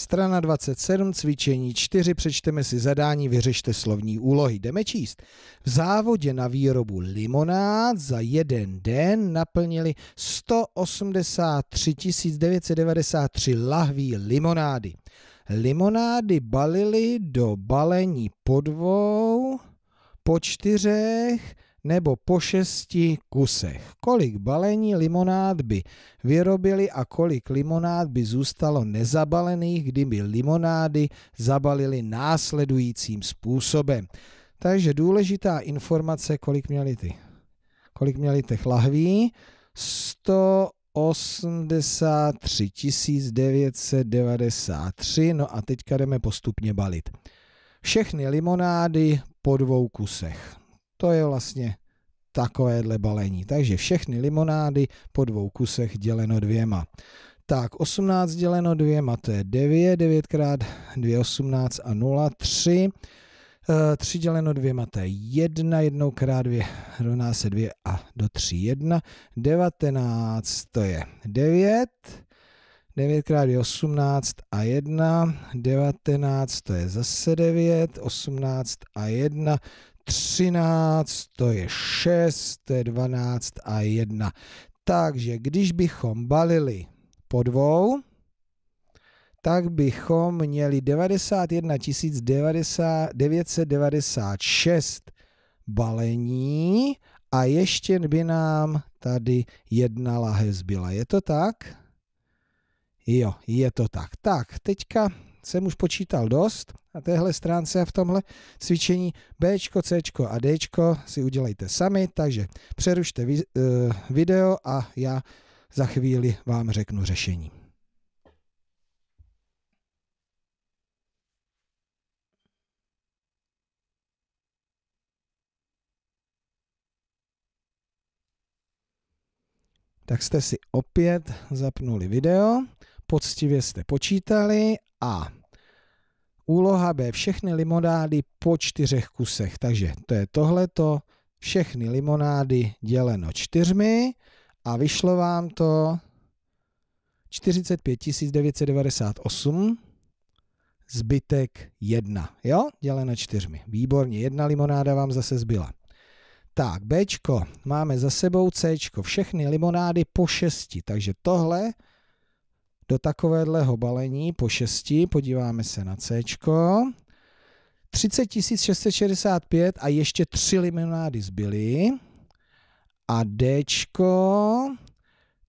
Strana 27, cvičení 4, přečteme si zadání, vyřešte slovní úlohy. Jdeme číst. V závodě na výrobu limonád za jeden den naplnili 183 993 lahví limonády. Limonády balili do balení po dvou, po čtyřech nebo po šesti kusech. Kolik balení limonád by vyrobili a kolik limonád by zůstalo nezabalených, kdyby limonády zabalili následujícím způsobem. Takže důležitá informace, kolik měli ty? Kolik měli těch lahví? 100 83 993, no a teďka jdeme postupně balit. Všechny limonády po dvou kusech. To je vlastně takovéhle balení. Takže všechny limonády po dvou kusech děleno dvěma. Tak 18 děleno dvěma, to je 9, 9 x 2, 18 a 0, 3. 3 děleno dvěma, to je 1, 1 x 2 rovná se 2 a do 3, 1. 19 to je 9, 9 krát je 18 a 1, 19 to je zase 9, 18 a 1, 13 to je 6, to je 12 a 1. Takže když bychom balili po dvou, tak bychom měli 91 996 balení a ještě by nám tady jedna lahe zbyla. Je to tak? Jo, je to tak. Tak, teďka jsem už počítal dost na téhle stránce a v tomhle cvičení B, C a D si udělejte sami, takže přerušte eh, video a já za chvíli vám řeknu řešení. Tak jste si opět zapnuli video poctivě jste počítali a úloha B, všechny limonády po čtyřech kusech. Takže to je tohleto, všechny limonády děleno čtyřmi a vyšlo vám to 45 998 zbytek jedna, jo? Děleno čtyřmi. Výborně, jedna limonáda vám zase zbyla. Tak, Bčko máme za sebou Cčko, všechny limonády po šesti, takže tohle do takovéhleho balení po 6, podíváme se na C, 30 665 a ještě 3 limonády zbyly a D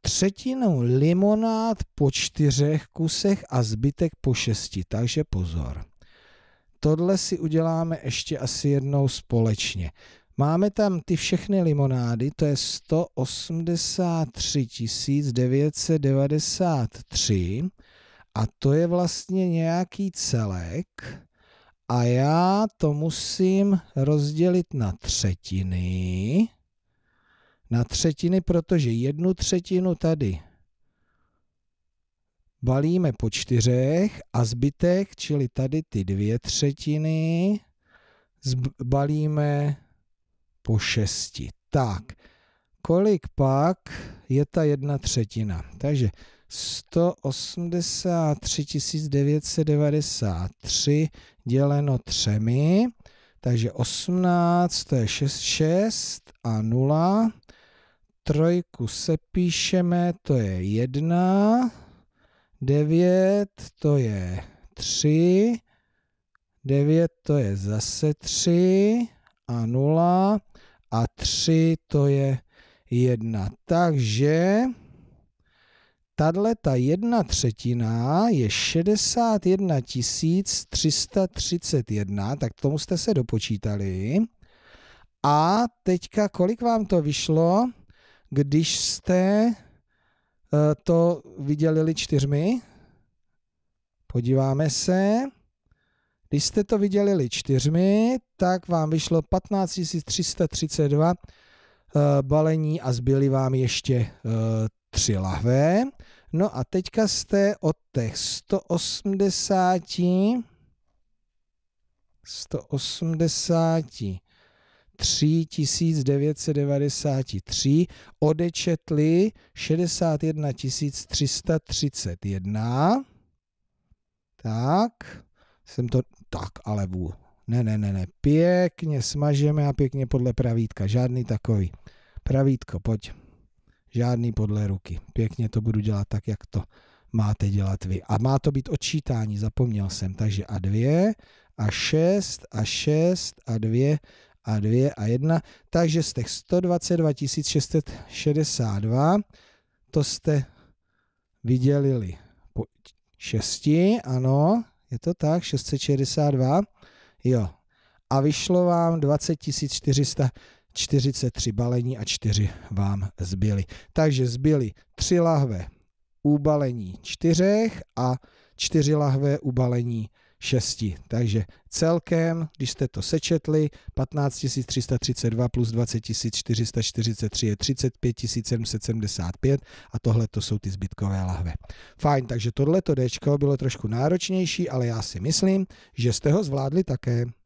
třetinu limonád po čtyřech kusech a zbytek po šesti, takže pozor. Tohle si uděláme ještě asi jednou společně. Máme tam ty všechny limonády, to je 183 993 a to je vlastně nějaký celek a já to musím rozdělit na třetiny. Na třetiny, protože jednu třetinu tady balíme po čtyřech a zbytek, čili tady ty dvě třetiny, balíme po šesti. Tak, kolik pak je ta jedna třetina? Takže 183 993 děleno třemi, takže 18 to je 6, 6 a 0. Trojku sepíšeme, to je 1, 9 to je 3, 9 to je zase 3 a 0 a 3 to je 1. Takže tahle ta jedna třetina je 61 331, tak tomu jste se dopočítali. A teďka kolik vám to vyšlo, když jste eh, to vydělili čtyřmi? Podíváme se. Když jste to vydělili čtyřmi, tak vám vyšlo 15 332 eh, balení a zbyly vám ještě eh, tři lahve. No a teďka jste od těch 180 183 993 odečetli 61 331. Tak, jsem to tak ale vů. Ne, ne, ne, ne, pěkně smažeme a pěkně podle pravítka, žádný takový. Pravítko, pojď. Žádný podle ruky. Pěkně to budu dělat tak, jak to máte dělat vy. A má to být odčítání, zapomněl jsem. Takže a dvě, a šest, a šest, a dvě, a dvě, a jedna. Takže z těch 122 662 to jste vydělili po šesti, ano, je to tak? 662? Jo. A vyšlo vám 20 400. 43 balení a 4 vám zbyly. Takže zbyly 3 lahve u balení 4 a 4 lahve u balení 6. Takže celkem, když jste to sečetli, 15 332 plus 20 443 je 35 775 a tohle to jsou ty zbytkové lahve. Fajn, takže tohleto D bylo trošku náročnější, ale já si myslím, že jste ho zvládli také.